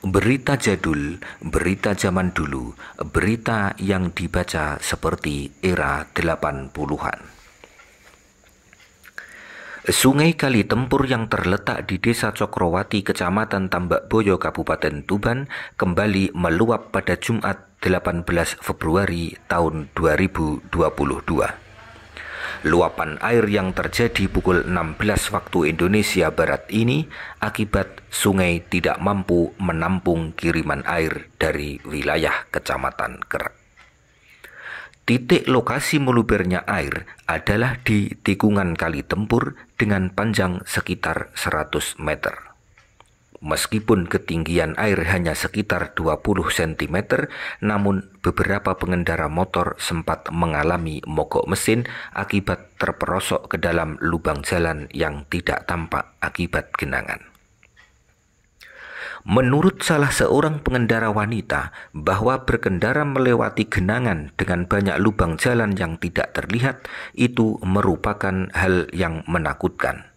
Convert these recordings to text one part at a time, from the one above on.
Berita jadul, berita zaman dulu, berita yang dibaca seperti era 80-an. Sungai Kali Tempur yang terletak di Desa Cokrowati, Kecamatan Tambak Boyo, Kabupaten Tuban, kembali meluap pada Jumat 18 Februari tahun 2022. Luapan air yang terjadi pukul 16 waktu Indonesia Barat ini akibat sungai tidak mampu menampung kiriman air dari wilayah Kecamatan Kerak. Titik lokasi melubernya air adalah di tikungan kali tempur dengan panjang sekitar 100 meter. Meskipun ketinggian air hanya sekitar 20 cm, namun beberapa pengendara motor sempat mengalami mogok mesin akibat terperosok ke dalam lubang jalan yang tidak tampak akibat genangan. Menurut salah seorang pengendara wanita, bahwa berkendara melewati genangan dengan banyak lubang jalan yang tidak terlihat itu merupakan hal yang menakutkan.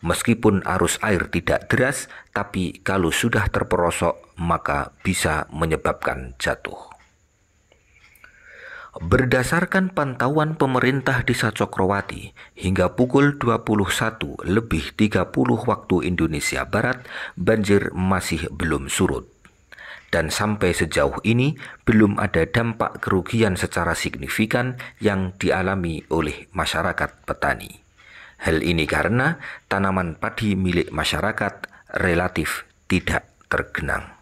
Meskipun arus air tidak deras, tapi kalau sudah terperosok maka bisa menyebabkan jatuh. Berdasarkan pantauan pemerintah di Sacokrowati, hingga pukul 21 lebih 30 waktu Indonesia Barat, banjir masih belum surut. Dan sampai sejauh ini, belum ada dampak kerugian secara signifikan yang dialami oleh masyarakat petani. Hal ini karena tanaman padi milik masyarakat relatif tidak tergenang.